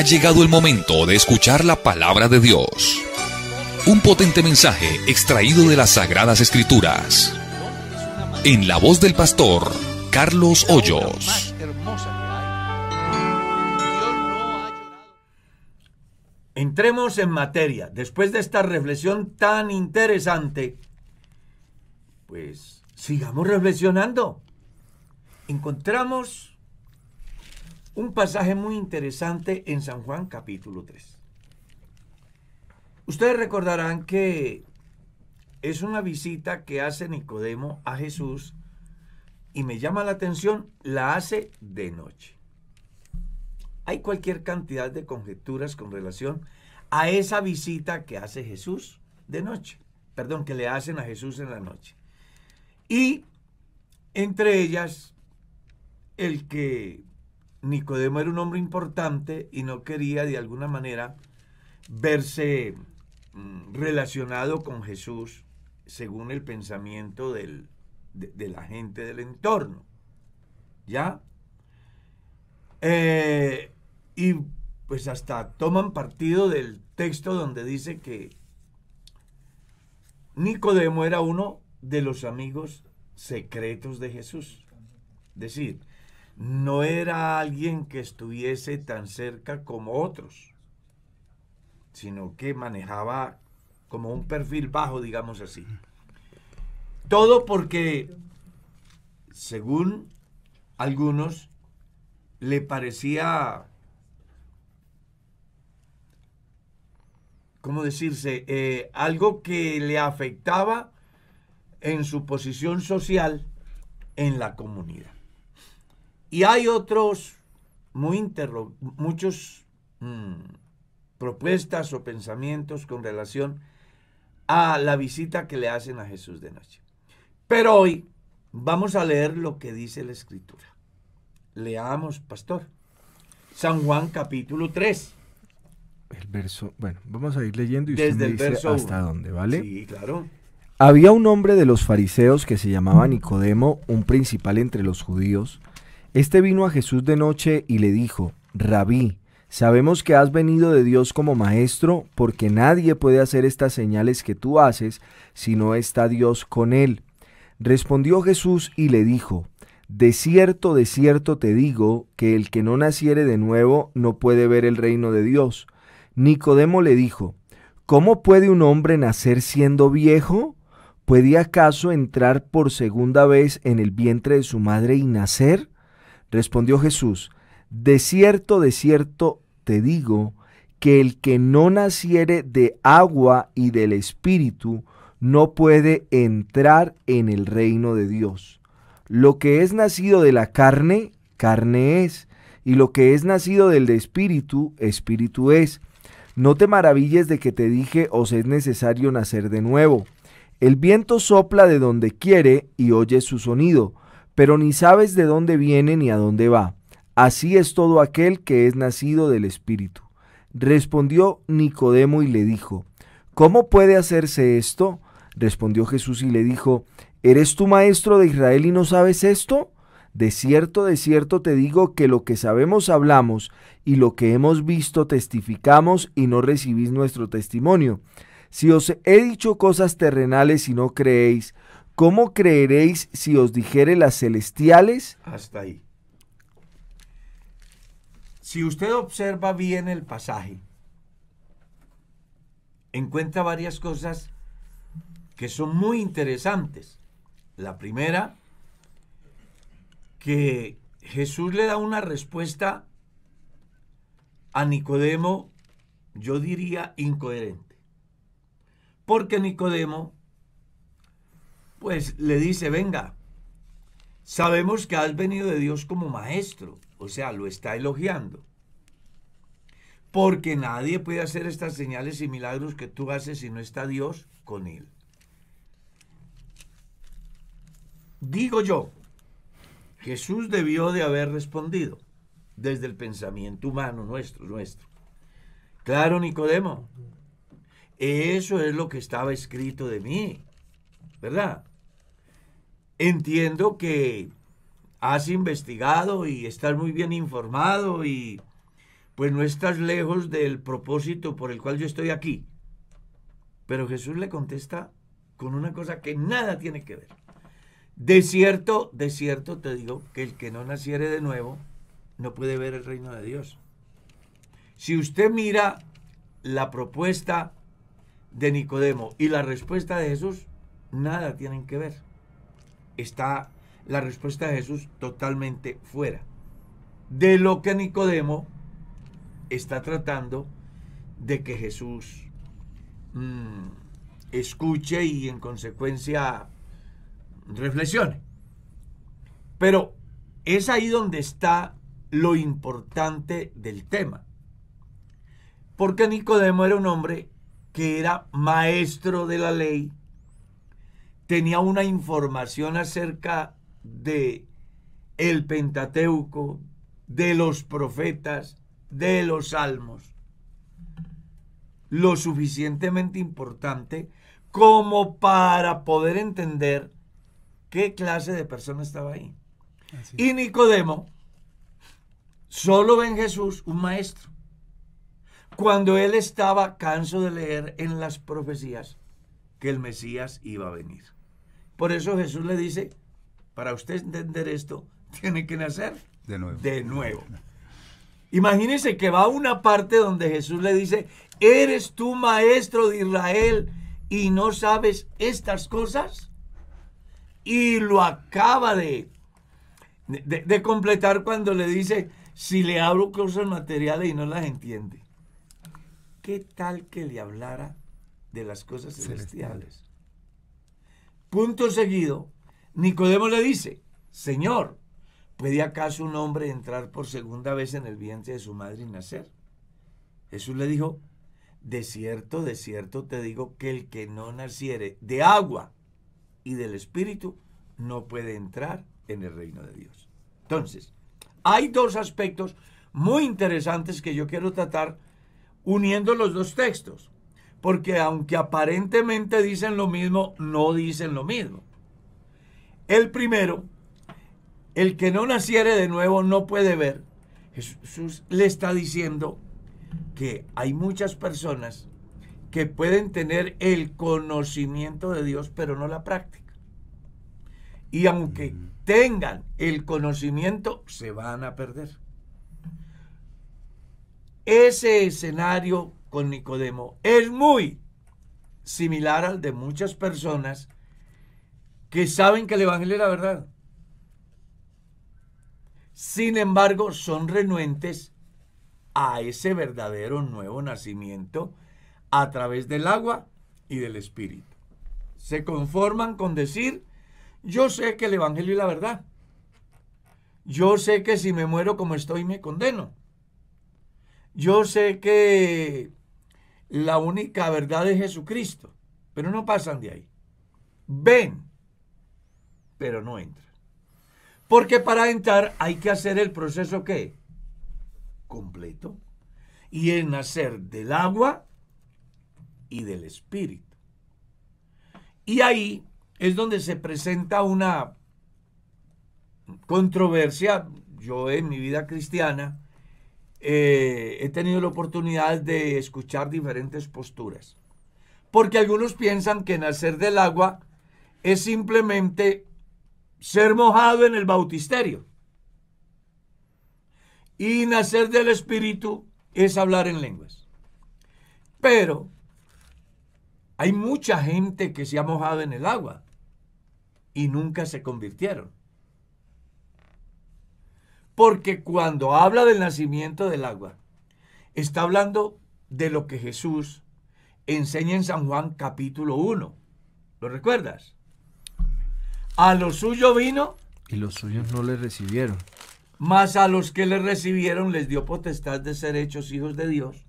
Ha llegado el momento de escuchar la palabra de Dios. Un potente mensaje extraído de las Sagradas Escrituras. En la voz del pastor Carlos Hoyos. Entremos en materia. Después de esta reflexión tan interesante, pues sigamos reflexionando. Encontramos un pasaje muy interesante en San Juan capítulo 3. Ustedes recordarán que es una visita que hace Nicodemo a Jesús y me llama la atención, la hace de noche. Hay cualquier cantidad de conjeturas con relación a esa visita que hace Jesús de noche, perdón, que le hacen a Jesús en la noche. Y entre ellas, el que Nicodemo era un hombre importante y no quería de alguna manera verse mm, relacionado con Jesús según el pensamiento de, la gente del entorno. ¿Ya? Eh, y pues hasta toman partido del texto donde dice que Nicodemo era uno de los amigos secretos de Jesús. Es decir, no era alguien que estuviese tan cerca como otros, sino que manejaba como un perfil bajo, digamos así. Todo porque, según algunos, le parecía, ¿cómo decirse?, eh, algo que le afectaba en su posición social en la comunidad. Y hay otros, muy muchos mm, propuestas o pensamientos con relación a la visita que le hacen a Jesús de noche. Pero hoy vamos a leer lo que dice la escritura. Leamos, pastor. San Juan capítulo 3. El verso, bueno, vamos a ir leyendo y usted dice hasta dónde, ¿vale? Sí, claro. Había un hombre de los fariseos que se llamaba Nicodemo, un principal entre los judíos. Este vino a Jesús de noche y le dijo, Rabí, sabemos que has venido de Dios como maestro, porque nadie puede hacer estas señales que tú haces si no está Dios con él. Respondió Jesús y le dijo, De cierto, de cierto te digo, que el que no naciere de nuevo no puede ver el reino de Dios. Nicodemo le dijo, ¿Cómo puede un hombre nacer siendo viejo? ¿Puede acaso entrar por segunda vez en el vientre de su madre y nacer? Respondió Jesús, De cierto, de cierto te digo, que el que no naciere de agua y del Espíritu, no puede entrar en el reino de Dios. Lo que es nacido de la carne, carne es, y lo que es nacido del Espíritu, Espíritu es. No te maravilles de que te dije, os es necesario nacer de nuevo. El viento sopla de donde quiere y oyes su sonido, pero ni sabes de dónde viene ni a dónde va. Así es todo aquel que es nacido del Espíritu. Respondió Nicodemo y le dijo, ¿Cómo puede hacerse esto? Respondió Jesús y le dijo, ¿Eres tú maestro de Israel y no sabes esto? De cierto, de cierto te digo que lo que sabemos hablamos y lo que hemos visto testificamos y no recibís nuestro testimonio. Si os he dicho cosas terrenales y no creéis, ¿Cómo creeréis si os dijere las celestiales? Hasta ahí. Si usted observa bien el pasaje, encuentra varias cosas que son muy interesantes. La primera, que Jesús le da una respuesta a Nicodemo, yo diría incoherente. Porque Nicodemo pues le dice, venga, sabemos que has venido de Dios como maestro, o sea, lo está elogiando. Porque nadie puede hacer estas señales y milagros que tú haces si no está Dios con él. Digo yo, Jesús debió de haber respondido desde el pensamiento humano nuestro, nuestro. Claro, Nicodemo, eso es lo que estaba escrito de mí, ¿verdad? Entiendo que has investigado y estás muy bien informado y pues no estás lejos del propósito por el cual yo estoy aquí. Pero Jesús le contesta con una cosa que nada tiene que ver. De cierto, de cierto te digo que el que no naciere de nuevo no puede ver el reino de Dios. Si usted mira la propuesta de Nicodemo y la respuesta de Jesús, nada tienen que ver está la respuesta de Jesús totalmente fuera de lo que Nicodemo está tratando de que Jesús mm, escuche y en consecuencia reflexione. Pero es ahí donde está lo importante del tema. Porque Nicodemo era un hombre que era maestro de la ley, tenía una información acerca de el Pentateuco, de los profetas, de los salmos, lo suficientemente importante como para poder entender qué clase de persona estaba ahí. Y Nicodemo solo ve en Jesús un maestro. Cuando él estaba canso de leer en las profecías que el Mesías iba a venir. Por eso Jesús le dice, para usted entender esto, tiene que nacer de nuevo. De nuevo. Imagínense que va a una parte donde Jesús le dice, ¿eres tú maestro de Israel y no sabes estas cosas? Y lo acaba de, de, de completar cuando le dice, si le hablo cosas materiales y no las entiende. ¿Qué tal que le hablara de las cosas celestiales? Punto seguido, Nicodemo le dice, Señor, ¿puede acaso un hombre entrar por segunda vez en el vientre de su madre y nacer? Jesús le dijo, de cierto, de cierto te digo que el que no naciere de agua y del Espíritu no puede entrar en el reino de Dios. Entonces, hay dos aspectos muy interesantes que yo quiero tratar uniendo los dos textos. Porque aunque aparentemente dicen lo mismo, no dicen lo mismo. El primero, el que no naciere de nuevo no puede ver. Jesús le está diciendo que hay muchas personas que pueden tener el conocimiento de Dios, pero no la práctica. Y aunque tengan el conocimiento, se van a perder. Ese escenario con Nicodemo es muy similar al de muchas personas que saben que el Evangelio es la verdad. Sin embargo, son renuentes a ese verdadero nuevo nacimiento a través del agua y del Espíritu. Se conforman con decir, yo sé que el Evangelio es la verdad. Yo sé que si me muero como estoy me condeno. Yo sé que la única verdad es Jesucristo, pero no pasan de ahí. Ven, pero no entran. Porque para entrar hay que hacer el proceso que completo y el nacer del agua y del espíritu. Y ahí es donde se presenta una controversia, yo en mi vida cristiana, eh, he tenido la oportunidad de escuchar diferentes posturas. Porque algunos piensan que nacer del agua es simplemente ser mojado en el bautisterio. Y nacer del Espíritu es hablar en lenguas. Pero hay mucha gente que se ha mojado en el agua y nunca se convirtieron. Porque cuando habla del nacimiento del agua, está hablando de lo que Jesús enseña en San Juan capítulo 1. ¿Lo recuerdas? A lo suyo vino. Y los suyos no le recibieron. Mas a los que le recibieron les dio potestad de ser hechos hijos de Dios,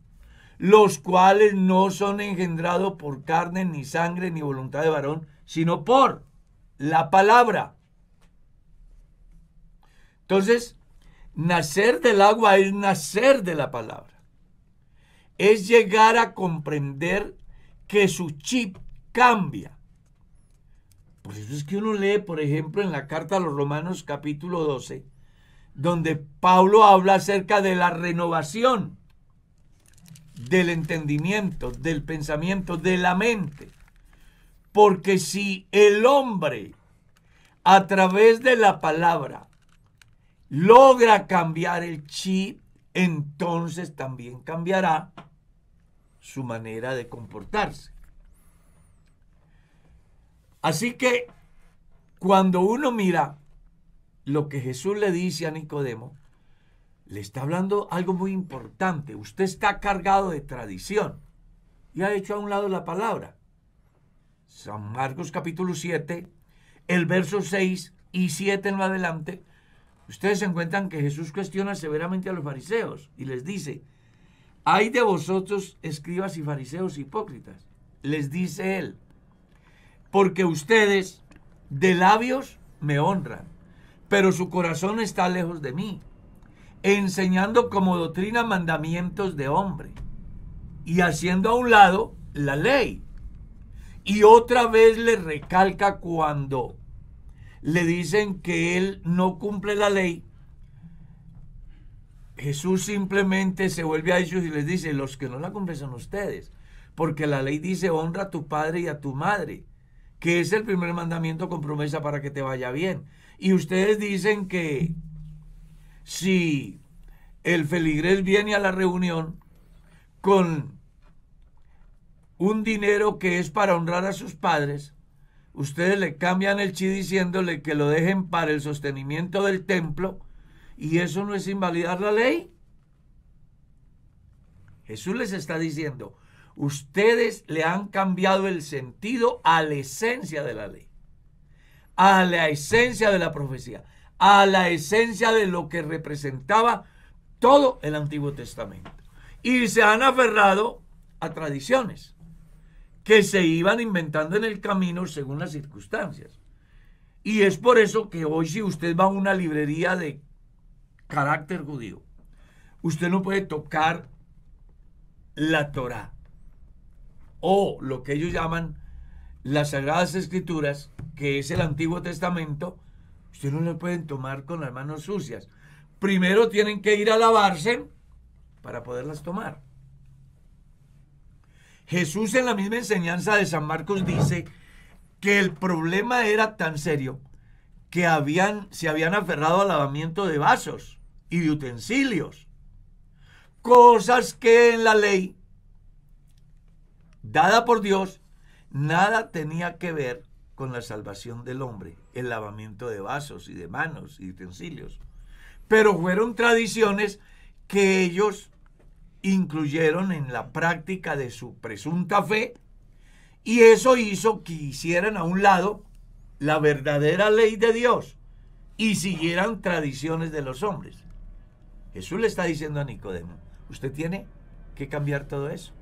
los cuales no son engendrados por carne, ni sangre, ni voluntad de varón, sino por la palabra. Entonces, Nacer del agua es nacer de la palabra. Es llegar a comprender que su chip cambia. Por eso es que uno lee, por ejemplo, en la carta a los Romanos capítulo 12, donde Pablo habla acerca de la renovación del entendimiento, del pensamiento, de la mente. Porque si el hombre, a través de la palabra, logra cambiar el chi, entonces también cambiará su manera de comportarse. Así que cuando uno mira lo que Jesús le dice a Nicodemo, le está hablando algo muy importante. Usted está cargado de tradición y ha hecho a un lado la palabra. San Marcos capítulo 7, el verso 6 y 7 en adelante, Ustedes se encuentran que Jesús cuestiona severamente a los fariseos y les dice, hay de vosotros escribas y fariseos hipócritas, les dice él, porque ustedes de labios me honran, pero su corazón está lejos de mí, enseñando como doctrina mandamientos de hombre y haciendo a un lado la ley. Y otra vez le recalca cuando le dicen que él no cumple la ley, Jesús simplemente se vuelve a ellos y les dice, los que no la cumplen son ustedes, porque la ley dice, honra a tu padre y a tu madre, que es el primer mandamiento con promesa para que te vaya bien. Y ustedes dicen que si el feligrés viene a la reunión con un dinero que es para honrar a sus padres, ustedes le cambian el chi diciéndole que lo dejen para el sostenimiento del templo y eso no es invalidar la ley. Jesús les está diciendo, ustedes le han cambiado el sentido a la esencia de la ley, a la esencia de la profecía, a la esencia de lo que representaba todo el Antiguo Testamento. Y se han aferrado a tradiciones que se iban inventando en el camino según las circunstancias. Y es por eso que hoy si usted va a una librería de carácter judío, usted no puede tocar la Torah o lo que ellos llaman las Sagradas Escrituras, que es el Antiguo Testamento, usted no las pueden tomar con las manos sucias. Primero tienen que ir a lavarse para poderlas tomar. Jesús en la misma enseñanza de San Marcos dice que el problema era tan serio que habían, se habían aferrado al lavamiento de vasos y de utensilios, cosas que en la ley, dada por Dios, nada tenía que ver con la salvación del hombre, el lavamiento de vasos y de manos y utensilios. Pero fueron tradiciones que ellos incluyeron en la práctica de su presunta fe y eso hizo que hicieran a un lado la verdadera ley de Dios y siguieran tradiciones de los hombres. Jesús le está diciendo a Nicodemo, usted tiene que cambiar todo eso.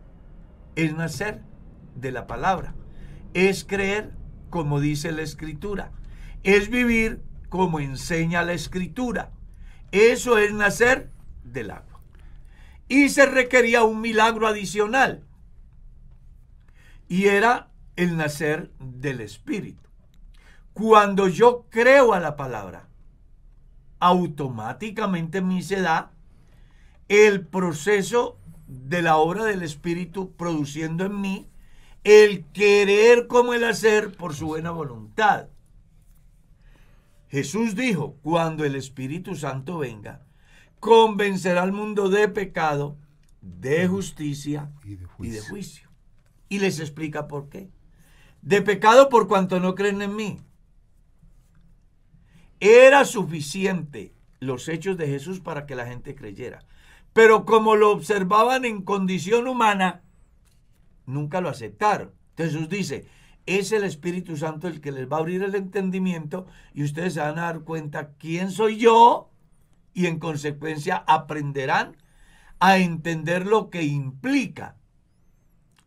Es nacer de la palabra, es creer como dice la escritura, es vivir como enseña la escritura. Eso es nacer de la y se requería un milagro adicional. Y era el nacer del Espíritu. Cuando yo creo a la palabra, automáticamente me se da el proceso de la obra del Espíritu produciendo en mí el querer como el hacer por su buena voluntad. Jesús dijo, cuando el Espíritu Santo venga, convencerá al mundo de pecado, de justicia y de juicio. Y, les explica por qué. De pecado por cuanto no creen en mí. Era suficiente los hechos de Jesús para que la gente creyera. Pero como lo observaban en condición humana, nunca lo aceptaron. Jesús dice, es el Espíritu Santo el que les va a abrir el entendimiento y ustedes se van a dar cuenta quién soy yo y en consecuencia aprenderán a entender lo que implica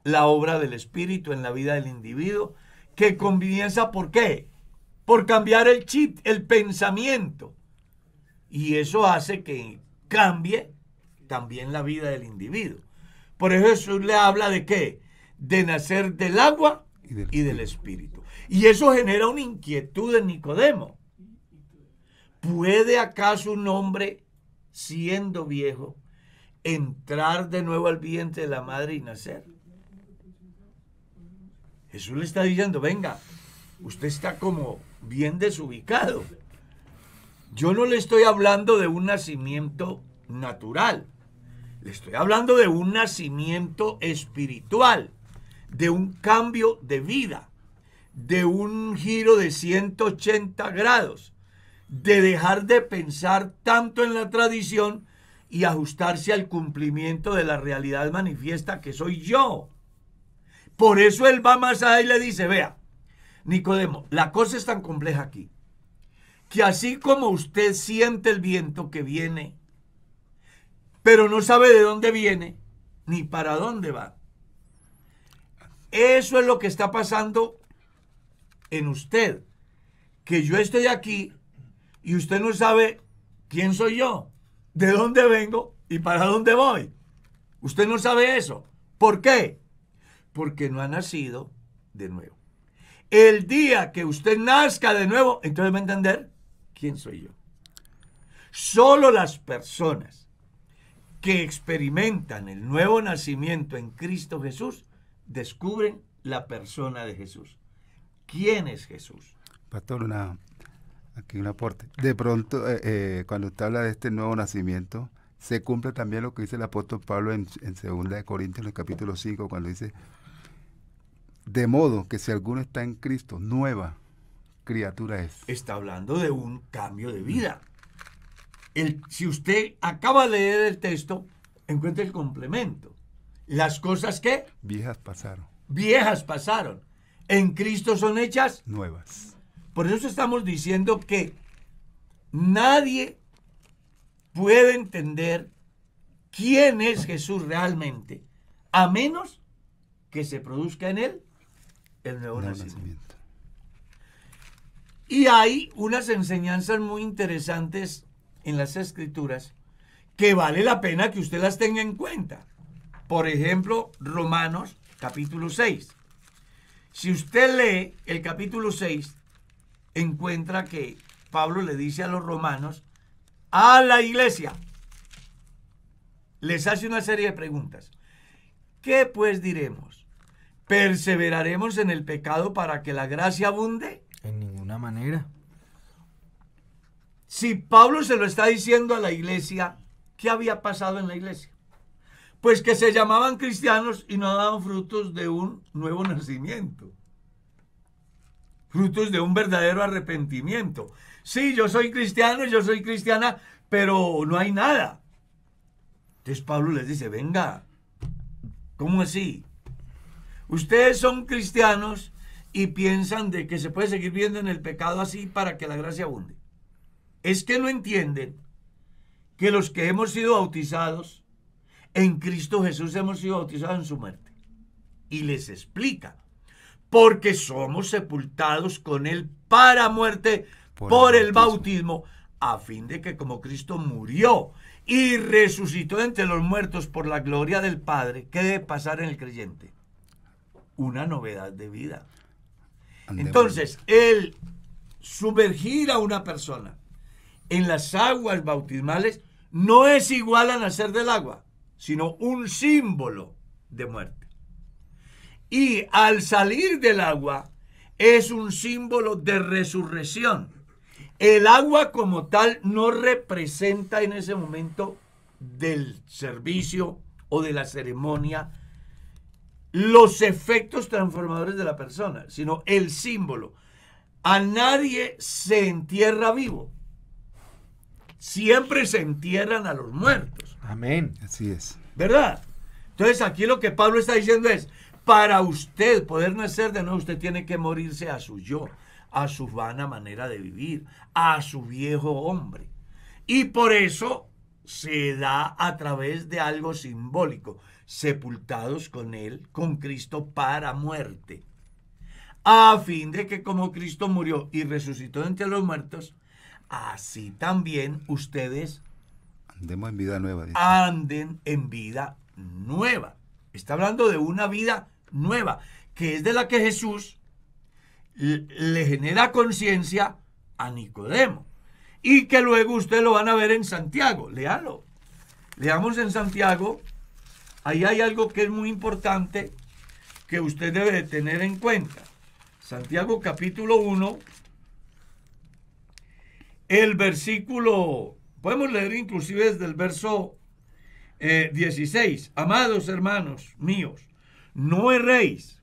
la obra del Espíritu en la vida del individuo, que comienza por qué? Por cambiar el chip, el pensamiento. Y eso hace que cambie también la vida del individuo. Por eso Jesús le habla de qué? De nacer del agua y del, espíritu. Y eso genera una inquietud en Nicodemo. ¿Puede acaso un hombre, siendo viejo, entrar de nuevo al vientre de la madre y nacer? Jesús le está diciendo, venga, usted está como bien desubicado. Yo no le estoy hablando de un nacimiento natural, le estoy hablando de un nacimiento espiritual, de un cambio de vida, de un giro de 180 grados de dejar de pensar tanto en la tradición y ajustarse al cumplimiento de la realidad manifiesta que soy yo. Por eso él va más allá y le dice, vea, Nicodemo, la cosa es tan compleja aquí, que así como usted siente el viento que viene, pero no sabe de dónde viene ni para dónde va. Eso es lo que está pasando en usted, que yo estoy aquí y usted no sabe quién soy yo, de dónde vengo y para dónde voy. Usted no sabe eso. ¿Por qué? Porque no ha nacido de nuevo. El día que usted nazca de nuevo, entonces va a entender quién soy yo. Solo las personas que experimentan el nuevo nacimiento en Cristo Jesús descubren la persona de Jesús. ¿Quién es Jesús? Pastor, una, Aquí un aporte. De pronto, eh, eh, cuando usted habla de este nuevo nacimiento, se cumple también lo que dice el apóstol Pablo en, segunda de Corintios, en el capítulo 5, cuando dice, de modo que si alguno está en Cristo, nueva criatura es. Está hablando de un cambio de vida. si usted acaba de leer el texto, encuentra el complemento. Las cosas que... Viejas pasaron. Viejas pasaron. En Cristo son hechas... Nuevas por eso estamos diciendo que nadie puede entender quién es Jesús realmente, a menos que se produzca en él el nuevo, nacimiento. Y hay unas enseñanzas muy interesantes en las escrituras que vale la pena que usted las tenga en cuenta. Por ejemplo, Romanos capítulo 6. Si usted lee el capítulo 6, encuentra que Pablo le dice a los romanos, a la iglesia, les hace una serie de preguntas. ¿Qué pues diremos? ¿Perseveraremos en el pecado para que la gracia abunde? En ninguna manera. Si Pablo se lo está diciendo a la iglesia, ¿qué había pasado en la iglesia? Pues que se llamaban cristianos y no daban frutos de un nuevo nacimiento frutos de un verdadero arrepentimiento. Sí, yo soy cristiano, yo soy cristiana, pero no hay nada. Entonces Pablo les dice, venga, ¿cómo así? Ustedes son cristianos y piensan de que se puede seguir viendo en el pecado así para que la gracia abunde. Es que no entienden que los que hemos sido bautizados en Cristo Jesús hemos sido bautizados en su muerte. Y les explica porque somos sepultados con Él para muerte por, el, bautismo. el bautismo, a fin de que como Cristo murió y resucitó entre los muertos por la gloria del Padre, ¿qué debe pasar en el creyente? Una novedad de vida. Entonces, pues. el sumergir a una persona en las aguas bautismales no es igual a nacer del agua, sino un símbolo de muerte. Y al salir del agua es un símbolo de resurrección. El agua como tal no representa en ese momento del servicio o de la ceremonia los efectos transformadores de la persona, sino el símbolo. A nadie se entierra vivo. Siempre se entierran a los muertos. Amén. Así es. ¿Verdad? Entonces aquí lo que Pablo está diciendo es, para usted poder nacer de nuevo, usted tiene que morirse a su yo, a su vana manera de vivir, a su viejo hombre. Y por eso se da a través de algo simbólico, sepultados con Él, con Cristo para muerte, a fin de que como Cristo murió y resucitó entre los muertos, así también ustedes andemos en vida nueva. Anden en vida nueva. Está hablando de una vida nueva, que es de la que Jesús le genera conciencia a Nicodemo. Y que luego ustedes lo van a ver en Santiago. léalo Leamos en Santiago. Ahí hay algo que es muy importante que usted debe tener en cuenta. Santiago capítulo 1, el versículo, podemos leer inclusive desde el verso 16. Eh, Amados hermanos míos, no erréis.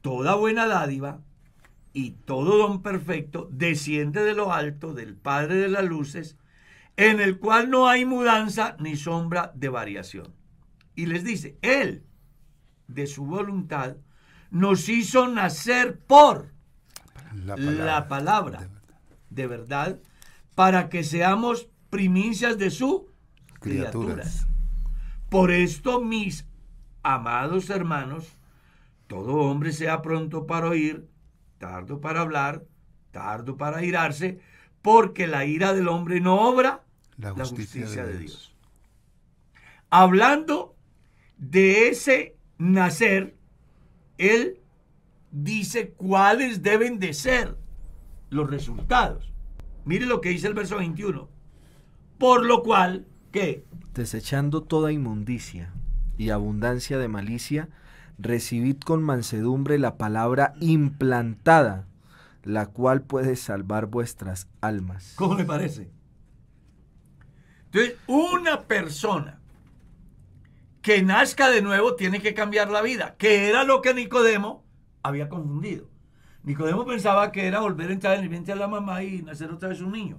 Toda buena dádiva y todo don perfecto desciende de lo alto, del Padre de las Luces, en el cual no hay mudanza ni sombra de variación. Y les dice, Él, de su voluntad, nos hizo nacer por la palabra, de, verdad. para que seamos primicias de su criatura criaturas. Por esto, mis Amados hermanos, todo hombre sea pronto para oír, tardo para hablar, tardo para irarse, porque la ira del hombre no obra la justicia, de, Dios. Hablando de ese nacer, él dice cuáles deben de ser los resultados. Mire lo que dice el verso 21. Por lo cual, ¿qué? Desechando toda inmundicia y abundancia de malicia, recibid con mansedumbre la palabra implantada, la cual puede salvar vuestras almas. ¿Cómo le parece? Entonces, una persona que nazca de nuevo tiene que cambiar la vida, que era lo que Nicodemo había confundido. Nicodemo pensaba que era volver a entrar en el vientre de la mamá y nacer otra vez un niño.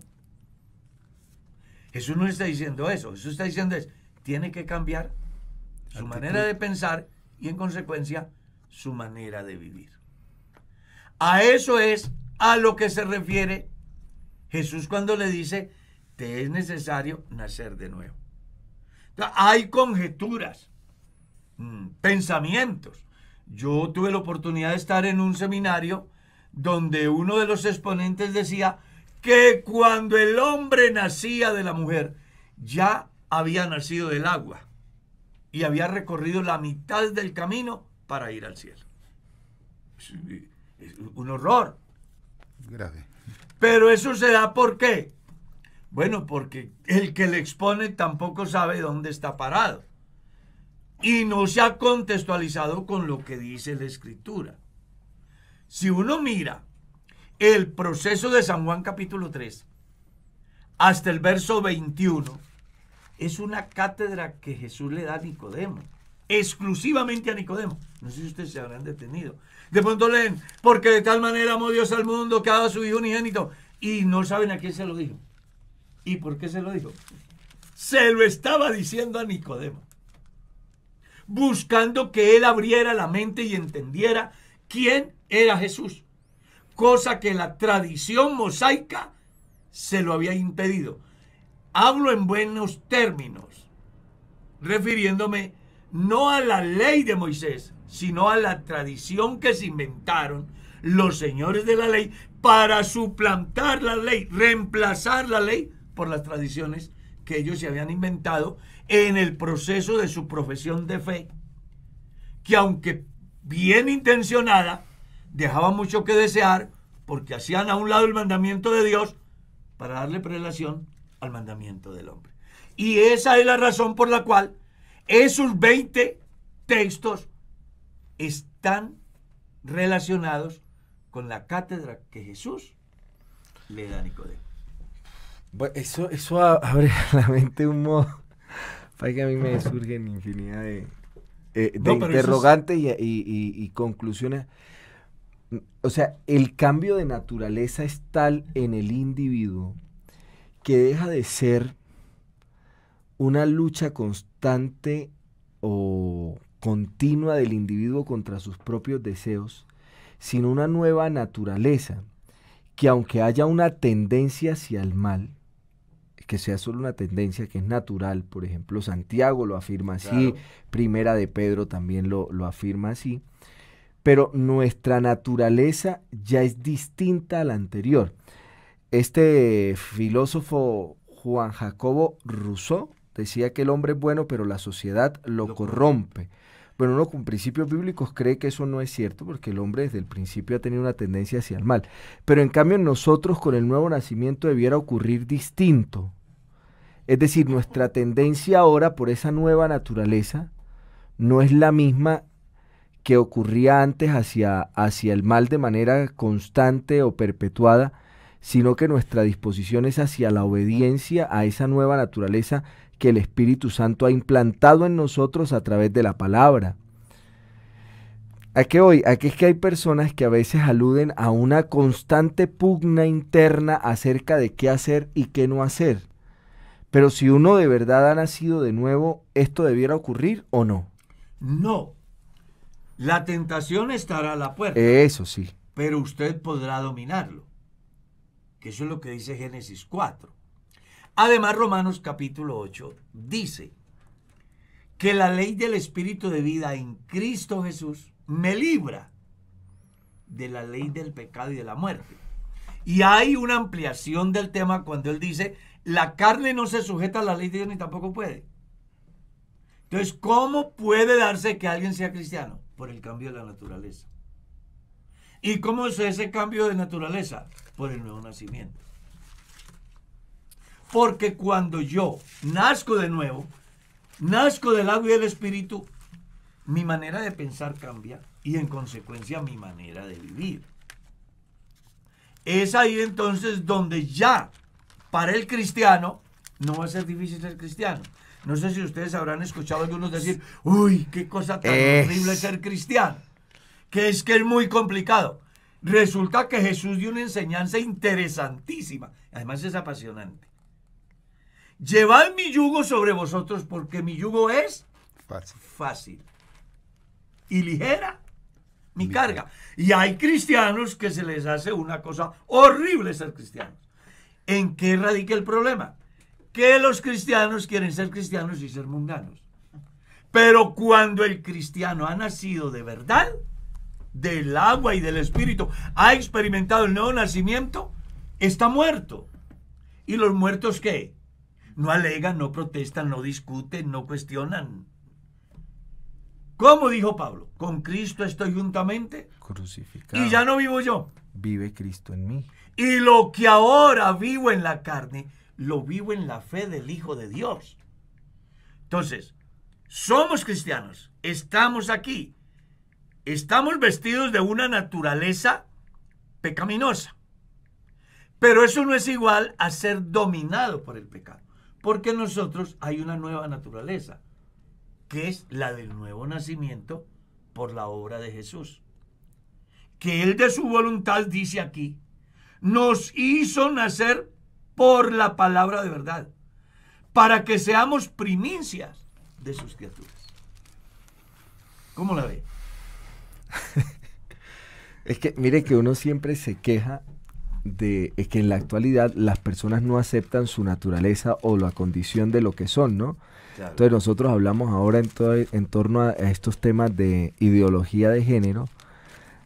Jesús no está diciendo eso, Jesús está diciendo es, tiene que cambiar su manera de pensar y en consecuencia su manera de vivir. A eso es a lo que se refiere Jesús cuando le dice, te es necesario nacer de nuevo. Hay conjeturas, mm, pensamientos. Yo tuve la oportunidad de estar en un seminario donde uno de los exponentes decía que cuando el hombre nacía de la mujer, ya había nacido del agua y había recorrido la mitad del camino para ir al cielo. Es un horror. Grave. Pero eso se da por qué. Bueno, porque el que le expone tampoco sabe dónde está parado. Y no se ha contextualizado con lo que dice la escritura. Si uno mira el proceso de San Juan capítulo 3 hasta el verso 21, es una cátedra que Jesús le da a Nicodemo, exclusivamente a Nicodemo. No sé si ustedes se habrán detenido. De pronto leen, porque de tal manera amó Dios al mundo que ha dado a su Hijo unigénito. Y no saben a quién se lo dijo. ¿Y por qué se lo dijo? Se lo estaba diciendo a Nicodemo. Buscando que él abriera la mente y entendiera quién era Jesús. Cosa que la tradición mosaica se lo había impedido hablo en buenos términos, refiriéndome no a la ley de Moisés, sino a la tradición que se inventaron los señores de la ley para suplantar la ley, reemplazar la ley por las tradiciones que ellos se habían inventado en el proceso de su profesión de fe, que aunque bien intencionada, dejaba mucho que desear porque hacían a un lado el mandamiento de Dios para darle prelación al mandamiento del hombre. Y esa es la razón por la cual esos 20 textos están relacionados con la cátedra que Jesús le da a Nicodemo. eso, eso abre la mente un modo para que a mí me surgen infinidad de, eh, de interrogantes y conclusiones. O sea, el cambio de naturaleza es tal en el individuo que deja de ser una lucha constante o continua del individuo contra sus propios deseos, sino una nueva naturaleza que aunque haya una tendencia hacia el mal, que sea solo una tendencia que es natural, por ejemplo, Santiago lo afirma así, Primera de Pedro también lo, lo afirma así, pero nuestra naturaleza ya es distinta a la anterior. Este filósofo Juan Jacobo Rousseau decía que el hombre es bueno, pero la sociedad lo, corrompe. Bueno, uno con principios bíblicos cree que eso no es cierto porque el hombre desde el principio ha tenido una tendencia hacia el mal. Pero en cambio nosotros con el nuevo nacimiento debiera ocurrir distinto. Es decir, nuestra tendencia ahora por esa nueva naturaleza no es la misma que ocurría antes hacia, hacia el mal de manera constante o perpetuada, sino que nuestra disposición es hacia la obediencia a esa nueva naturaleza que el Espíritu Santo ha implantado en nosotros a través de la palabra. ¿A qué hoy? A es que hay personas que a veces aluden a una constante pugna interna acerca de qué hacer y qué no hacer. Pero si uno de verdad ha nacido de nuevo, ¿esto debiera ocurrir o no? No. La tentación estará a la puerta. Eso sí. Pero usted podrá dominarlo que eso es lo que dice Génesis 4. Además, Romanos capítulo 8 dice que la ley del Espíritu de vida en Cristo Jesús me libra de la ley del pecado y de la muerte. Y hay una ampliación del tema cuando él dice, la carne no se sujeta a la ley de Dios ni tampoco puede. Entonces, ¿cómo puede darse que alguien sea cristiano? Por el cambio de la naturaleza. ¿Y cómo es ese cambio de naturaleza? por el nuevo nacimiento. Porque cuando yo nazco de nuevo, nazco del agua y del espíritu, mi manera de pensar cambia y en consecuencia mi manera de vivir. Es ahí entonces donde ya para el cristiano no va a ser difícil ser cristiano. No sé si ustedes habrán escuchado algunos decir, uy, qué cosa tan horrible ser cristiano, que es que es muy complicado. Resulta que Jesús dio una enseñanza interesantísima. Además es apasionante. Llevad mi yugo sobre vosotros porque mi yugo es fácil, y ligera mi, carga. Y hay cristianos que se les hace una cosa horrible ser cristianos. ¿En qué radica el problema? Que los cristianos quieren ser cristianos y ser mundanos. Pero cuando el cristiano ha nacido de verdad, del agua y del Espíritu ha experimentado el nuevo nacimiento, está muerto. ¿Y los muertos qué? No alegan, no protestan, no discuten, no cuestionan. ¿Cómo dijo Pablo? Con Cristo estoy juntamente crucificado. Y ya no vivo yo. Vive Cristo en mí. Y lo que ahora vivo en la carne, lo vivo en la fe del Hijo de Dios. Entonces, somos cristianos, estamos aquí, estamos vestidos de una naturaleza pecaminosa. Pero eso no es igual a ser dominado por el pecado, porque nosotros hay una nueva naturaleza, que es la del nuevo nacimiento por la obra de Jesús. Que Él de su voluntad dice aquí, nos hizo nacer por la palabra de verdad, para que seamos primicias de sus criaturas. ¿Cómo la ve? es que, mire que uno siempre se queja de que en la actualidad las personas no aceptan su naturaleza o la condición de lo que son, ¿no? Entonces nosotros hablamos ahora en, torno a, estos temas de ideología de género,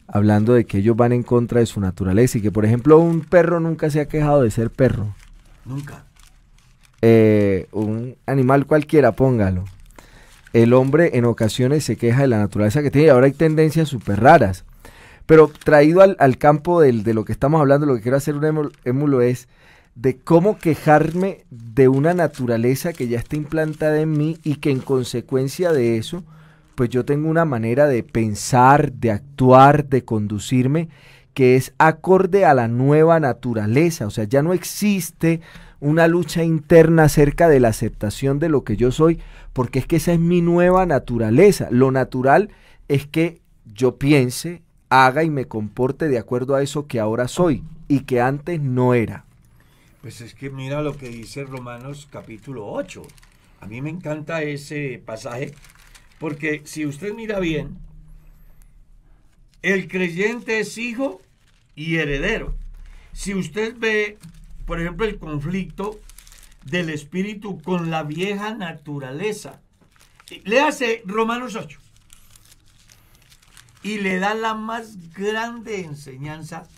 hablando de que ellos van en contra de su naturaleza y que, por ejemplo, un perro nunca se ha quejado de ser perro. Nunca. Eh, un animal cualquiera, póngalo el hombre en ocasiones se queja de la naturaleza que tiene y ahora hay tendencias súper raras. Pero traído al, campo de lo que estamos hablando, lo que quiero hacer un émulo es de cómo quejarme de una naturaleza que ya está implantada en mí y que en consecuencia de eso, pues yo tengo una manera de pensar, de actuar, de conducirme que es acorde a la nueva naturaleza. O sea, ya no existe una lucha interna acerca de la aceptación de lo que yo soy, porque es que esa es mi nueva naturaleza. Lo natural es que yo piense, haga y me comporte de acuerdo a eso que ahora soy y que antes no era. Pues es que mira lo que dice Romanos capítulo 8. A mí me encanta ese pasaje porque si usted mira bien, el creyente es hijo y heredero. Si usted ve por ejemplo, el conflicto del espíritu con la vieja naturaleza. Le hace Romanos 8. Y le da la más grande enseñanza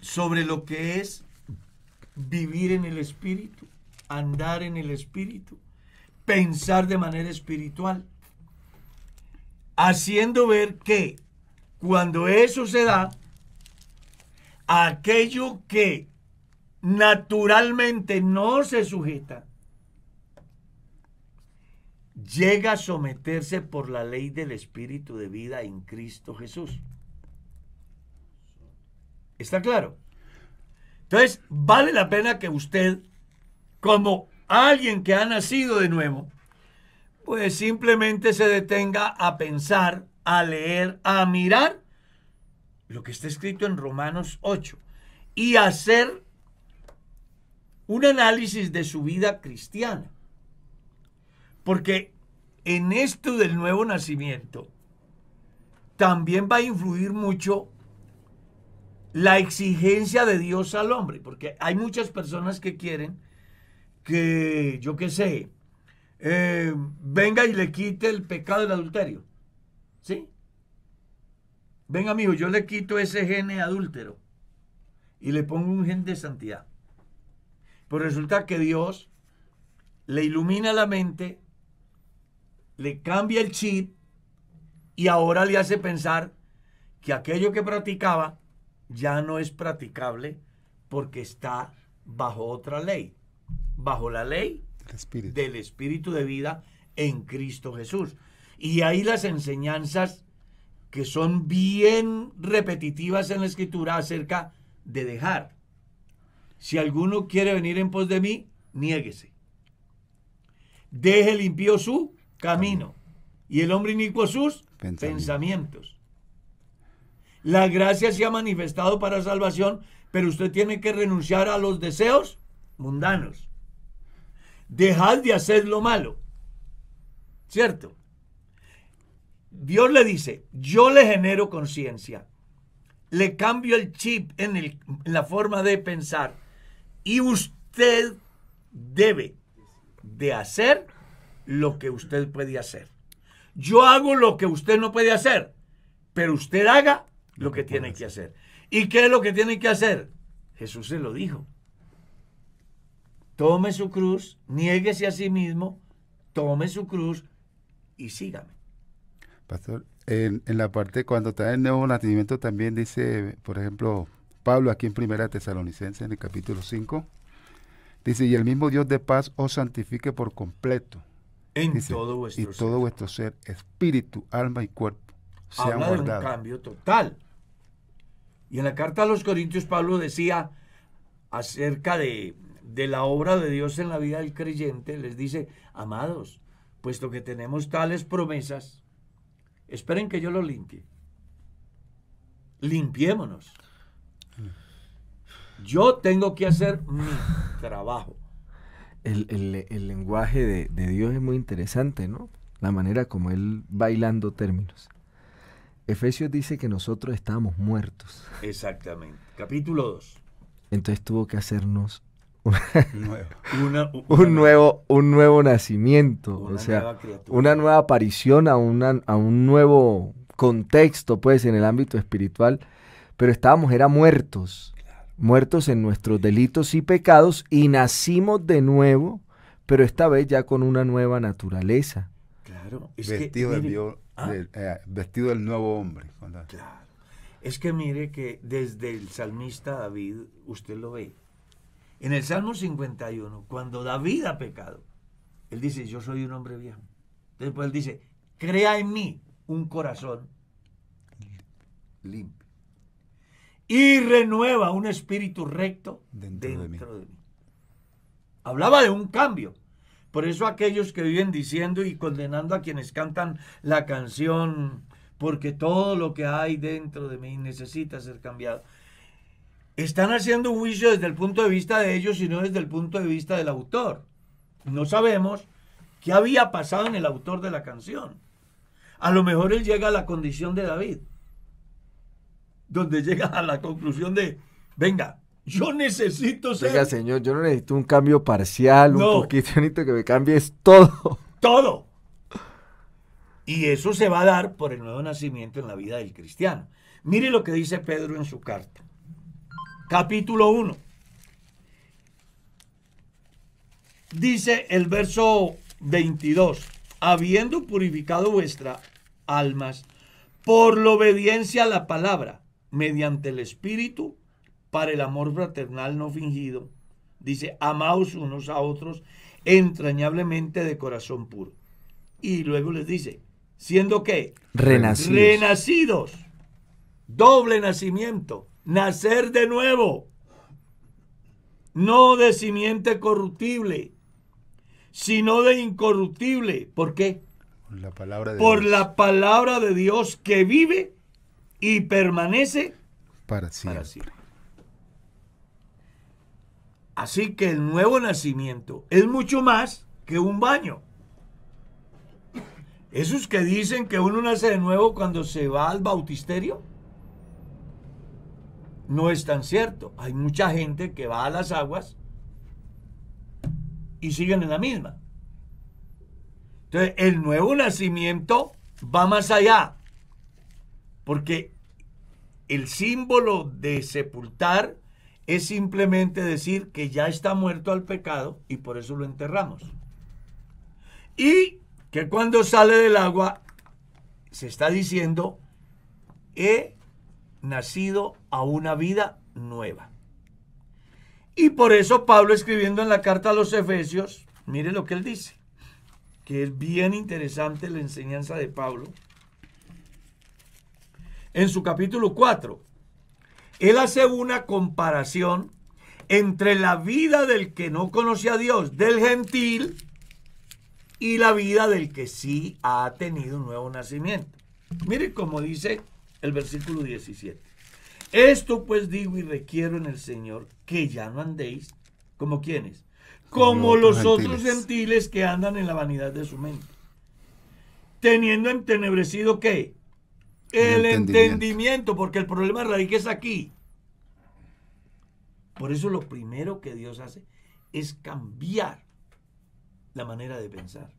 sobre lo que es vivir en el espíritu, andar en el espíritu, pensar de manera espiritual, haciendo ver que cuando eso se da, aquello que naturalmente no se sujeta, llega a someterse por la ley del Espíritu de vida en Cristo Jesús. ¿Está claro? Entonces, vale la pena que usted, como alguien que ha nacido de nuevo, pues simplemente se detenga a pensar, a leer, a mirar lo que está escrito en Romanos 8 y hacer un análisis de su vida cristiana. Porque en esto del nuevo nacimiento también va a influir mucho la exigencia de Dios al hombre, porque hay muchas personas que quieren que, yo qué sé, eh, venga y le quite el pecado del adulterio. ¿Sí? Venga, amigo, yo le quito ese gen adúltero y le pongo un gen de santidad. Pues resulta que Dios le ilumina la mente, le cambia el chip y ahora le hace pensar que aquello que practicaba ya no es practicable porque está bajo otra ley, bajo la ley del espíritu de vida en Cristo Jesús. Y ahí las enseñanzas que son bien repetitivas en la escritura acerca de dejar. Si alguno quiere venir en pos de mí, niéguese. Deje limpio su camino y el hombre inicuo sus pensamientos. La gracia se ha manifestado para salvación, pero usted tiene que renunciar a los deseos mundanos. Dejad de hacer lo malo. ¿Cierto? Dios le dice, yo le genero conciencia, le cambio el chip en, la forma de pensar y usted debe de hacer lo que usted puede hacer. Yo hago lo que usted no puede hacer, pero usted haga lo que tiene que hacer. ¿Y qué es lo que tiene que hacer? Jesús se lo dijo. Tome su cruz, niéguese a sí mismo, tome su cruz y sígame. Pastor, en, la parte cuando está el nuevo nacimiento también dice, por ejemplo, Pablo aquí en Primera Tesalonicense, en el capítulo 5, dice, y el mismo Dios de paz os santifique por completo. En todo vuestro y ser. todo vuestro ser, espíritu, alma y cuerpo. Habla de un cambio total. Y en la carta a los Corintios, Pablo decía acerca de, de la obra de Dios en la vida del creyente, les dice, amados, puesto que tenemos tales promesas, Esperen que yo lo limpie. Limpiémonos. Yo tengo que hacer mi trabajo. El, lenguaje de, Dios es muy interesante, ¿no? La manera como Él bailando términos. Efesios dice que nosotros estábamos muertos. Exactamente. Capítulo 2. Entonces tuvo que hacernos un, nuevo un nuevo nacimiento, una o sea, nueva una nueva aparición a, a un nuevo contexto, pues, en el ámbito espiritual. Pero estábamos, era muertos, muertos en nuestros delitos y pecados y nacimos de nuevo, pero esta vez ya con una nueva naturaleza. Claro, ¿ah? eh, vestido, del, nuevo hombre. Es que mire que desde el salmista David, usted lo ve, en el Salmo 51, cuando David ha pecado, él dice, yo soy un hombre viejo. Después él dice, crea en mí un corazón limpio. Y renueva un espíritu recto dentro, de, mí. Hablaba de un cambio. Por eso aquellos que viven diciendo y condenando a quienes cantan la canción, porque todo lo que hay dentro de mí necesita ser cambiado están haciendo juicio desde el punto de vista de ellos, y no desde el punto de vista del autor. No sabemos qué había pasado en el autor de la canción. A lo mejor él llega a la condición de David, donde llega a la conclusión de, venga, yo necesito ser... Venga, señor, yo no necesito un cambio parcial, un poquito, necesito que me cambies todo. Todo. Y eso se va a dar por el nuevo nacimiento en la vida del cristiano. Mire lo que dice Pedro en su carta capítulo 1. Dice el verso 22, habiendo purificado vuestras almas por la obediencia a la palabra, mediante el Espíritu, para el amor fraternal no fingido, dice, amaos unos a otros entrañablemente de corazón puro. Y luego les dice, siendo que renacidos, doble nacimiento, nacer de nuevo, no de simiente corruptible, sino de incorruptible. ¿Por qué? Por la palabra de, Dios. que vive y permanece para siempre. Así que el nuevo nacimiento es mucho más que un baño. Esos que dicen que uno nace de nuevo cuando se va al bautisterio, no es tan cierto. Hay mucha gente que va a las aguas y siguen en la misma. Entonces, el nuevo nacimiento va más allá, porque el símbolo de sepultar es simplemente decir que ya está muerto al pecado y por eso lo enterramos. Y que cuando sale del agua, se está diciendo, que nacido a una vida nueva. Y por eso Pablo escribiendo en la carta a los Efesios, mire lo que él dice, que es bien interesante la enseñanza de Pablo. En su capítulo 4, él hace una comparación entre la vida del que no conoce a Dios, del gentil, y la vida del que sí ha tenido un nuevo nacimiento. Mire cómo dice el versículo 17. Esto pues digo y requiero en el Señor que ya no andéis como quienes, como, los otros gentiles que andan en la vanidad de su mente, teniendo entenebrecido qué? El, entendimiento. entendimiento, porque el problema radica es aquí. Por eso lo primero que Dios hace es cambiar la manera de pensar.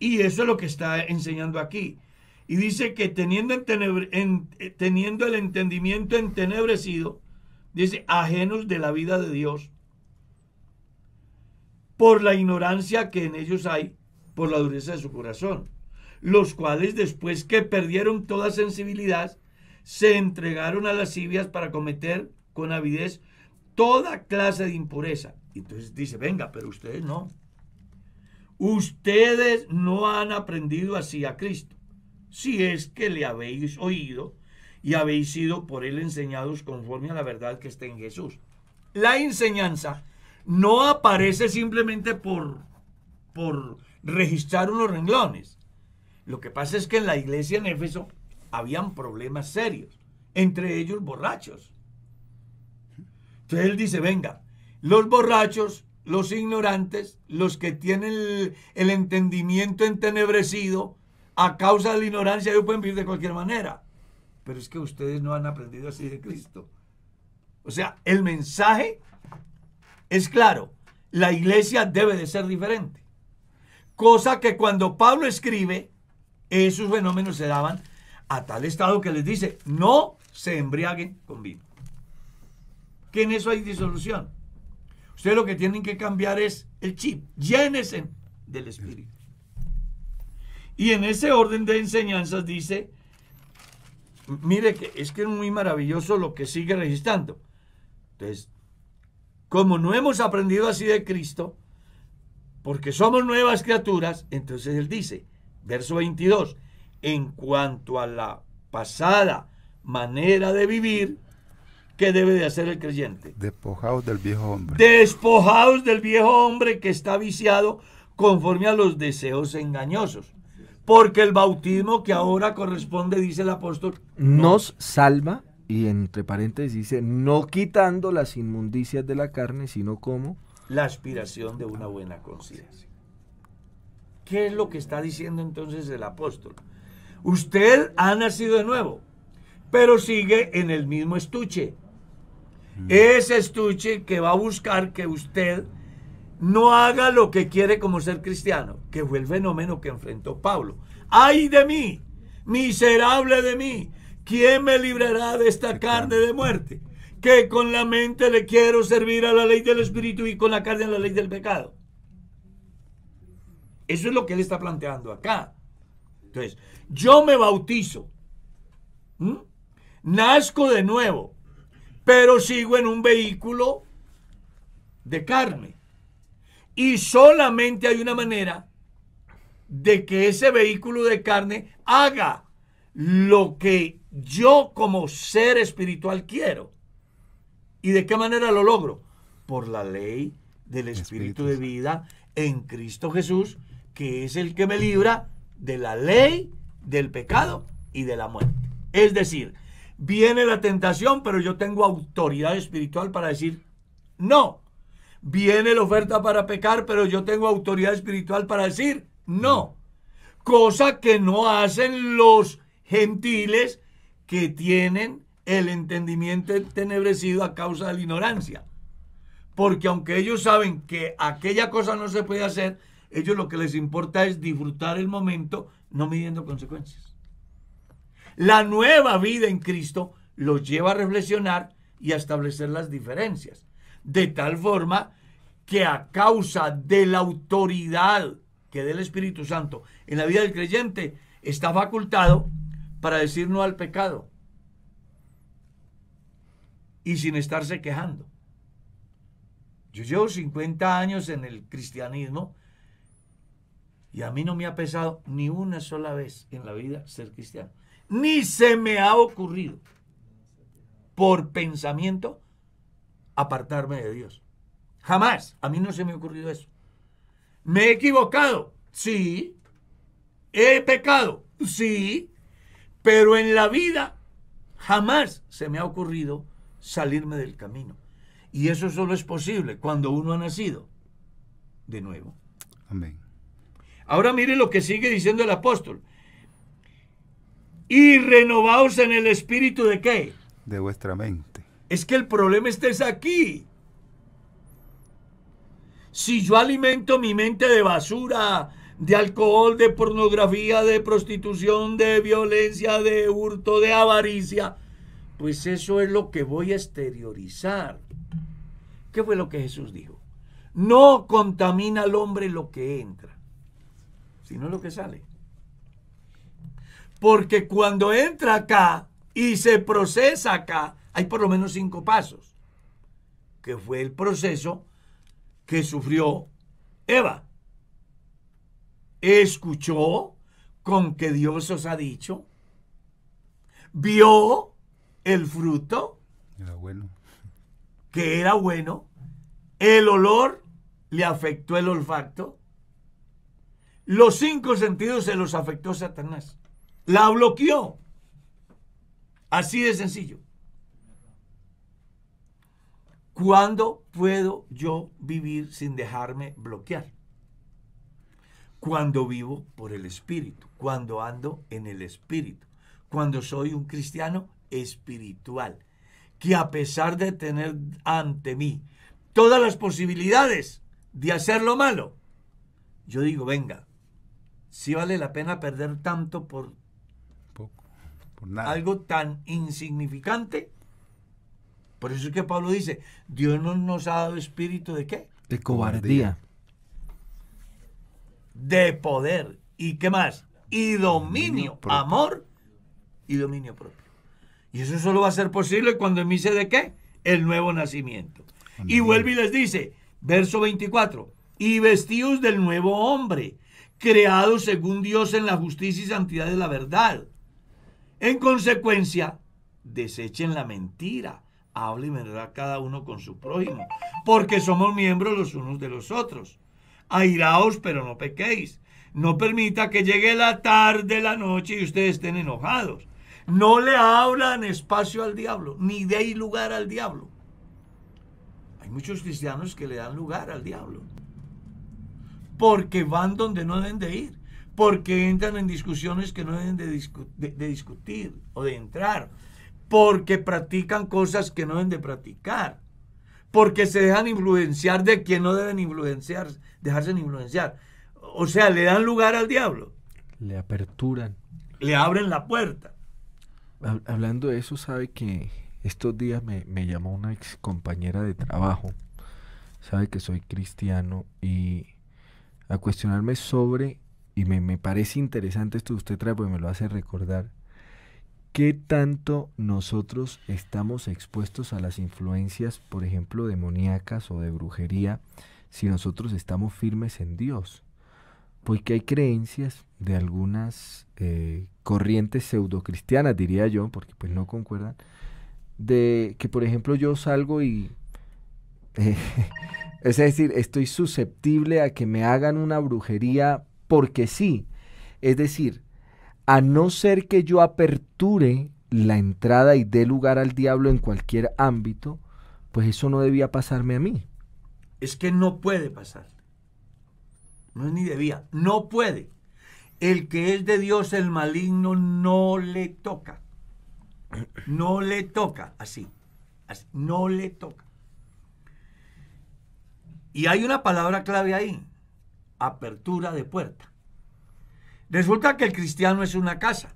Y eso es lo que está enseñando aquí. Y dice que eh, teniendo, el entendimiento entenebrecido, dice, ajenos de la vida de Dios, por la ignorancia que en ellos hay, por la dureza de su corazón, los cuales después que perdieron toda sensibilidad, se entregaron a las lascivias para cometer con avidez toda clase de impureza. Y Entonces dice, venga, pero ustedes no. Ustedes no han aprendido así a Cristo si es que le habéis oído y habéis sido por él enseñados conforme a la verdad que está en Jesús. La enseñanza no aparece simplemente por, por registrar unos renglones. Lo que pasa es que en la iglesia en Éfeso habían problemas serios, entre ellos borrachos. Entonces él dice, venga, los borrachos, los ignorantes, los que tienen el, el entendimiento entenebrecido, a causa de la ignorancia ellos pueden vivir de cualquier manera. Pero es que ustedes no han aprendido así de Cristo. O sea, el mensaje es claro. La iglesia debe de ser diferente. Cosa que cuando Pablo escribe, esos fenómenos se daban a tal estado que les dice, no se embriaguen con vino. Que en eso hay disolución. Ustedes lo que tienen que cambiar es el chip. Llénense del Espíritu. Y en ese orden de enseñanzas dice, mire que es que es muy maravilloso lo que sigue registrando. Entonces, como no hemos aprendido así de Cristo, porque somos nuevas criaturas, entonces él dice, verso 22, en cuanto a la pasada manera de vivir, ¿qué debe de hacer el creyente? Despojados del viejo hombre. Despojaos del viejo hombre que está viciado conforme a los deseos engañosos. Porque el bautismo que ahora corresponde, dice el apóstol, nos salva, y entre paréntesis dice, no quitando las inmundicias de la carne, sino como... La aspiración de una buena conciencia. ¿Qué es lo que está diciendo entonces el apóstol? Usted ha nacido de nuevo, pero sigue en el mismo estuche. Mm. Ese estuche que va a buscar que usted no haga lo que quiere como ser cristiano, que fue el fenómeno que enfrentó Pablo. ¡Ay de mí! ¡Miserable de mí! ¿Quién me librará de esta carne de muerte? Que con la mente le quiero servir a la ley del Espíritu y con la carne a la ley del pecado. Eso es lo que él está planteando acá. Entonces, yo me bautizo, nazco de nuevo, pero sigo en un vehículo de carne. Y solamente hay una manera de que ese vehículo de carne haga lo que yo como ser espiritual quiero. ¿Y de qué manera lo logro? Por la ley del Espíritu, de vida en Cristo Jesús, que es el que me libra de la ley, del pecado y de la muerte. Es decir, viene la tentación, pero yo tengo autoridad espiritual para decir, no, viene la oferta para pecar, pero yo tengo autoridad espiritual para decir no. Cosa que no hacen los gentiles que tienen el entendimiento tenebrecido a causa de la ignorancia. Porque aunque ellos saben que aquella cosa no se puede hacer, ellos lo que les importa es disfrutar el momento no midiendo consecuencias. La nueva vida en Cristo los lleva a reflexionar y a establecer las diferencias de tal forma que a causa de la autoridad que del Espíritu Santo en la vida del creyente está facultado para decir no al pecado y sin estarse quejando. Yo llevo 50 años en el cristianismo y a mí no me ha pesado ni una sola vez en la vida ser cristiano. Ni se me ha ocurrido por pensamiento apartarme de Dios. Jamás. A mí no se me ha ocurrido eso. ¿Me he equivocado? Sí. ¿He pecado? Sí. Pero en la vida jamás se me ha ocurrido salirme del camino. Y eso solo es posible cuando uno ha nacido de nuevo. Amén. Ahora mire lo que sigue diciendo el apóstol. Y renovaos en el espíritu de qué? De vuestra mente. Es que el problema este aquí. Si yo alimento mi mente de basura, de alcohol, de pornografía, de prostitución, de violencia, de hurto, de avaricia, pues eso es lo que voy a exteriorizar. ¿Qué fue lo que Jesús dijo? No contamina al hombre lo que entra, sino lo que sale. Porque cuando entra acá y se procesa acá, hay por lo menos cinco pasos, que fue el proceso que sufrió Eva. Escuchó con que Dios os ha dicho, vio el fruto, era bueno. que era bueno, el olor le afectó el olfacto, los cinco sentidos se los afectó Satanás, la bloqueó, así de sencillo. ¿Cuándo puedo yo vivir sin dejarme bloquear? Cuando vivo por el Espíritu, cuando ando en el Espíritu, cuando soy un cristiano espiritual, que a pesar de tener ante mí todas las posibilidades de hacer lo malo, yo digo, venga, si vale la pena perder tanto por por nada. algo tan insignificante por eso es que Pablo dice, Dios no nos ha dado espíritu de qué? De cobardía. De poder. ¿Y qué más? Y dominio, amor y dominio propio. Y eso solo va a ser posible cuando en de qué? El nuevo nacimiento. Y vuelve y les dice, verso 24, y vestidos del nuevo hombre, creados según Dios en la justicia y santidad de la verdad. En consecuencia, desechen la mentira habla y vendrá cada uno con su prójimo, porque somos miembros los unos de los otros. Airaos, pero no pequéis. No permita que llegue la tarde, la noche y ustedes estén enojados. No le hablan espacio al diablo, ni deis lugar al diablo. Hay muchos cristianos que le dan lugar al diablo, porque van donde no deben de ir, porque entran en discusiones que no deben de discutir o de entrar porque practican cosas que no deben de practicar, porque se dejan influenciar de quien no deben influenciar, dejarse influenciar. O sea, le dan lugar al diablo. Le aperturan. Le abren la puerta. Hablando de eso, sabe que estos días me, llamó una ex compañera de trabajo, sabe que soy cristiano, y a cuestionarme sobre, y me, me parece interesante esto que usted trae, porque me lo hace recordar ¿Qué tanto nosotros estamos expuestos a las influencias, por ejemplo, demoníacas o de brujería, si nosotros estamos firmes en Dios? Porque hay creencias de algunas corrientes eh, corrientes pseudocristianas, diría yo, porque pues no concuerdan, de que, por ejemplo, yo salgo y... es decir, estoy susceptible a que me hagan una brujería porque sí. Es decir, a no ser que yo aperture la entrada y dé lugar al diablo en cualquier ámbito, pues eso no debía pasarme a mí. Es que no puede pasar. No es ni debía, no puede. El que es de Dios, el maligno, no le toca. No le toca, así. así. No le toca. Y hay una palabra clave ahí, apertura de puerta. Resulta que el cristiano es una casa.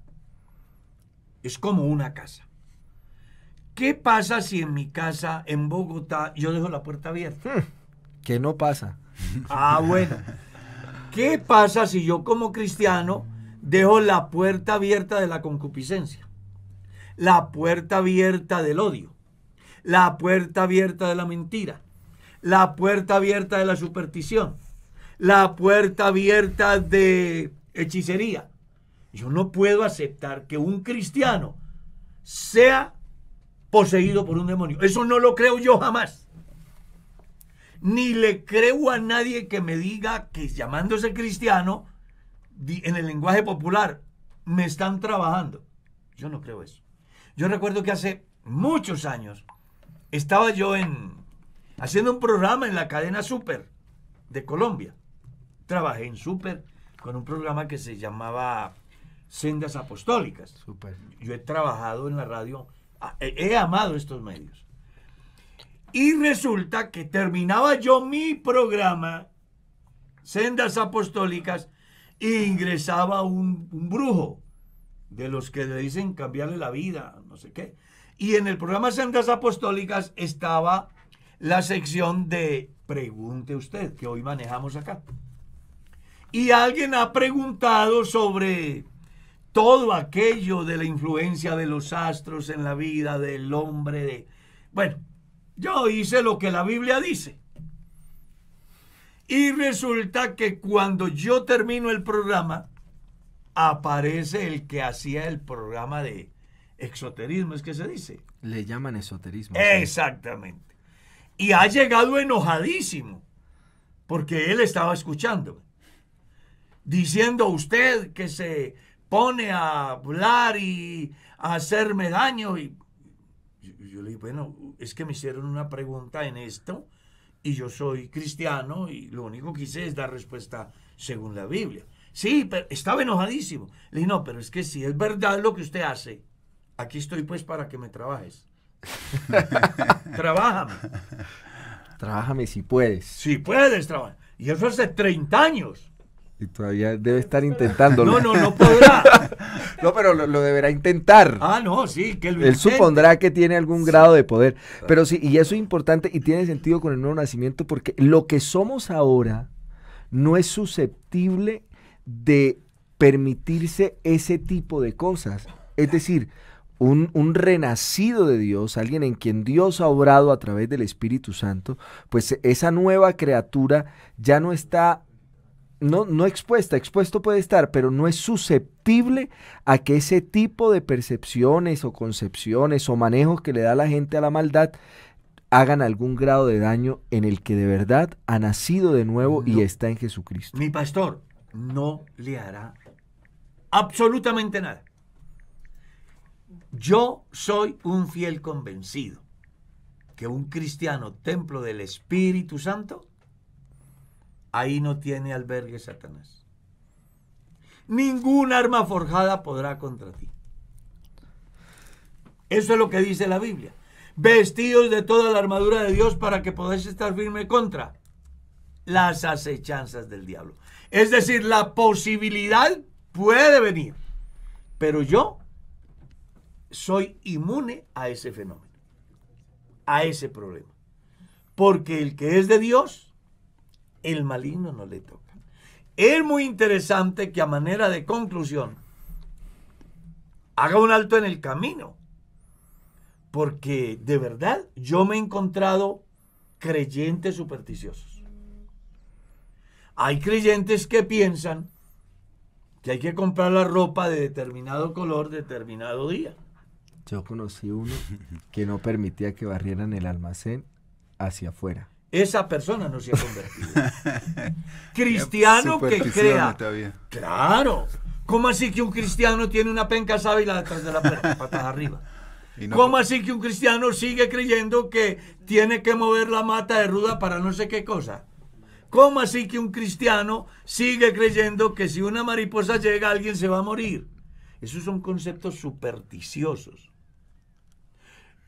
Es como una casa. ¿Qué pasa si en mi casa, en Bogotá, yo dejo la puerta abierta? Hmm, que no pasa. Ah, bueno. ¿Qué pasa si yo como cristiano dejo la puerta abierta de la concupiscencia? La puerta abierta del odio. La puerta abierta de la mentira. La puerta abierta de la superstición. La puerta abierta de hechicería. Yo no puedo aceptar que un cristiano sea poseído por un demonio. Eso no lo creo yo jamás. Ni le creo a nadie que me diga que llamándose cristiano, en el lenguaje popular, me están trabajando. Yo no creo eso. Yo recuerdo que hace muchos años estaba yo en haciendo un programa en la cadena Super de Colombia. Trabajé en Super, con un programa que se llamaba Sendas Apostólicas. Yo he trabajado en la radio, he amado estos medios. Y resulta que terminaba yo mi programa, Sendas Apostólicas, e ingresaba un, un brujo de los que le dicen cambiarle la vida, no sé qué. Y en el programa Sendas Apostólicas estaba la sección de Pregunte usted, que hoy manejamos acá. Y alguien ha preguntado sobre todo aquello de la influencia de los astros en la vida del hombre. Bueno, yo hice lo que la Biblia dice. Y resulta que cuando yo termino el programa, aparece el que hacía el programa de exoterismo, es que se dice. Le llaman esoterismo. Exactamente. Y ha llegado enojadísimo, porque él estaba escuchándome diciendo usted que se pone a hablar y a hacerme daño. Y yo, le dije, bueno, es que me hicieron una pregunta en esto y yo soy cristiano y lo único que hice es dar respuesta según la Biblia. Sí, pero estaba enojadísimo. Le dije, no, pero es que si es verdad lo que usted hace, aquí estoy pues para que me trabajes. Trabájame. Trabájame si puedes. Si puedes, trabajar. Y eso hace 30 años. Y todavía debe estar intentándolo. No, no, no podrá. no, pero lo, deberá intentar. Ah, no, sí, que Él supondrá que tiene algún grado de poder. Pero sí, y eso es importante y tiene sentido con el nuevo nacimiento porque lo que somos ahora no es susceptible de permitirse ese tipo de cosas. Es decir, un, un, renacido de Dios, alguien en quien Dios ha obrado a través del Espíritu Santo, pues esa nueva criatura ya no está no, expuesta, expuesto puede estar, pero no es susceptible a que ese tipo de percepciones o concepciones o manejos que le da la gente a la maldad hagan algún grado de daño en el que de verdad ha nacido de nuevo y está en Jesucristo. Mi pastor no le hará absolutamente nada. Yo soy un fiel convencido que un cristiano templo del Espíritu Santo Ahí no tiene albergue Satanás. Ningún arma forjada podrá contra ti. Eso es lo que dice la Biblia. Vestidos de toda la armadura de Dios para que podáis estar firme contra las acechanzas del diablo. Es decir, la posibilidad puede venir. Pero yo soy inmune a ese fenómeno, a ese problema. Porque el que es de Dios el maligno no le toca. Es muy interesante que a manera de conclusión haga un alto en el camino. Porque de verdad yo me he encontrado creyentes supersticiosos. Hay creyentes que piensan que hay que comprar la ropa de determinado color, determinado día. Yo conocí uno que no permitía que barrieran el almacén hacia afuera esa persona no se ha convertido. cristiano que crea. Claro. ¿Cómo así que un cristiano tiene una penca sábila detrás de la patada arriba? ¿Cómo así que un cristiano sigue creyendo que tiene que mover la mata de ruda para no sé qué cosa? ¿Cómo así que un cristiano sigue creyendo que si una mariposa llega alguien se va a morir? Esos son conceptos supersticiosos.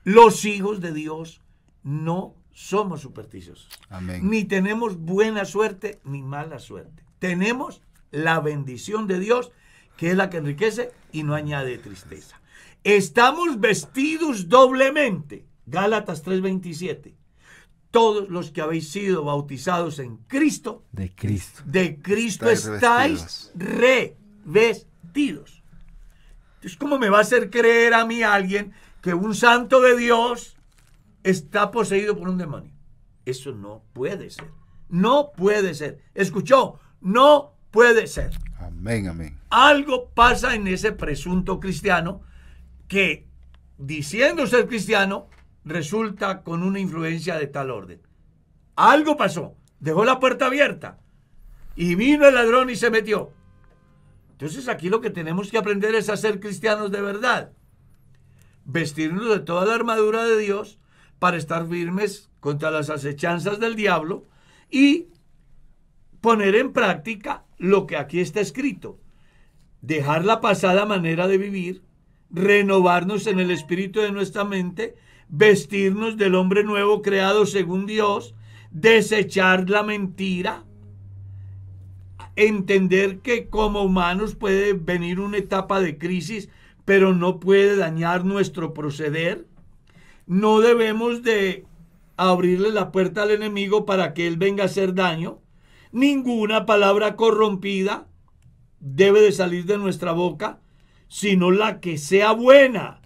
Los hijos de Dios no somos supersticiosos. Amén. Ni tenemos buena suerte ni mala suerte. Tenemos la bendición de Dios, que es la que enriquece y no añade tristeza. Estamos vestidos doblemente. Gálatas 3:27. Todos los que habéis sido bautizados en Cristo, de Cristo, de Cristo estáis, revestidos. Entonces, ¿cómo me va a hacer creer a mí alguien que un santo de Dios está poseído por un demonio. Eso no puede ser. No puede ser. ¿Escuchó? No puede ser. Amén, amén. Algo pasa en ese presunto cristiano que, diciendo ser cristiano, resulta con una influencia de tal orden. Algo pasó. Dejó la puerta abierta. Y vino el ladrón y se metió. Entonces aquí lo que tenemos que aprender es a ser cristianos de verdad. Vestirnos de toda la armadura de Dios para estar firmes contra las acechanzas del diablo y poner en práctica lo que aquí está escrito. Dejar la pasada manera de vivir, renovarnos en el espíritu de nuestra mente, vestirnos del hombre nuevo creado según Dios, desechar la mentira, entender que como humanos puede venir una etapa de crisis, pero no puede dañar nuestro proceder no debemos de abrirle la puerta al enemigo para que él venga a hacer daño. Ninguna palabra corrompida debe de salir de nuestra boca, sino la que sea buena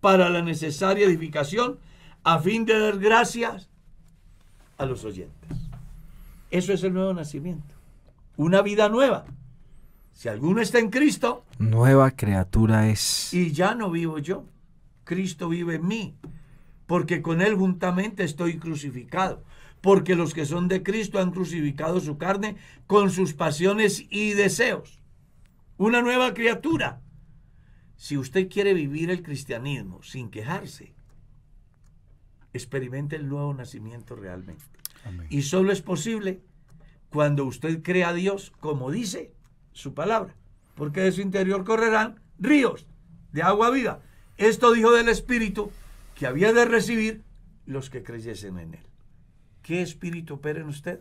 para la necesaria edificación a fin de dar gracias a los oyentes. Eso es el nuevo nacimiento, una vida nueva. Si alguno está en Cristo, nueva criatura es. Y ya no vivo yo, Cristo vive en mí porque con él juntamente estoy crucificado. Porque los que son de Cristo han crucificado su carne con sus pasiones y deseos. Una nueva criatura. Si usted quiere vivir el cristianismo sin quejarse, experimente el nuevo nacimiento realmente. Y solo es posible cuando usted crea a Dios como dice su palabra, porque de su interior correrán ríos de agua viva. Esto dijo del Espíritu que había de recibir los que creyesen en él. ¿Qué espíritu opera en usted?